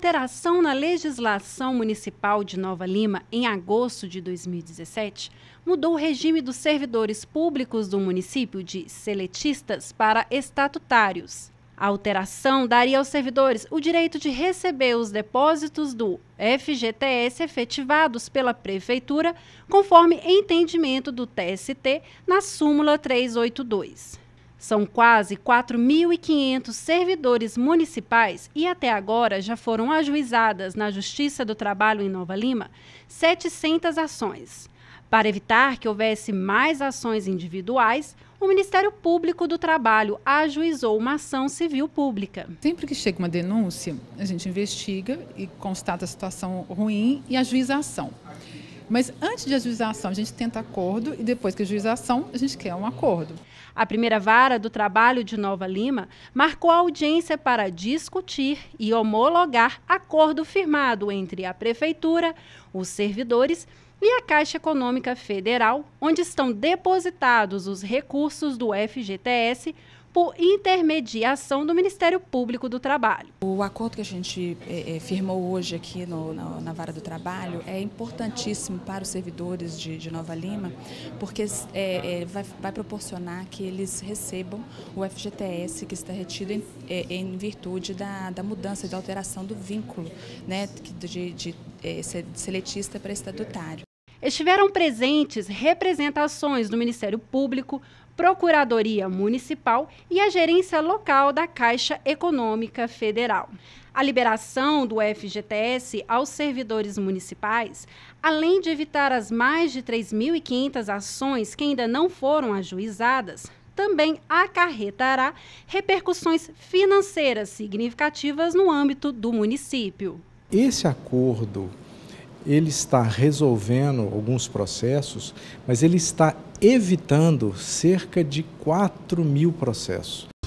alteração na legislação municipal de Nova Lima em agosto de 2017 mudou o regime dos servidores públicos do município de seletistas para estatutários. A alteração daria aos servidores o direito de receber os depósitos do FGTS efetivados pela Prefeitura, conforme entendimento do TST na súmula 382. São quase 4.500 servidores municipais e até agora já foram ajuizadas na Justiça do Trabalho em Nova Lima 700 ações. Para evitar que houvesse mais ações individuais, o Ministério Público do Trabalho ajuizou uma ação civil pública. Sempre que chega uma denúncia, a gente investiga e constata a situação ruim e ajuiza a ação. Mas antes de ajuização, a gente tenta acordo e depois que ajuizar a a gente quer um acordo. A primeira vara do trabalho de Nova Lima marcou audiência para discutir e homologar acordo firmado entre a prefeitura, os servidores e a Caixa Econômica Federal, onde estão depositados os recursos do FGTS por intermediação do Ministério Público do Trabalho. O acordo que a gente é, é, firmou hoje aqui no, na, na, Vara do Trabalho é importantíssimo para os servidores de, de Nova Lima, porque é, é, vai, vai, proporcionar que eles recebam o FGTS que está retido em, é, em virtude da, da mudança, da alteração do vínculo né, de, de, de é, seletista para estatutário estiveram presentes representações do Ministério Público, Procuradoria Municipal e a gerência local da Caixa Econômica Federal. A liberação do FGTS aos servidores municipais, além de evitar as mais de 3.500 ações que ainda não foram ajuizadas, também acarretará repercussões financeiras significativas no âmbito do município. Esse acordo ele está resolvendo alguns processos, mas ele está evitando cerca de 4 mil processos.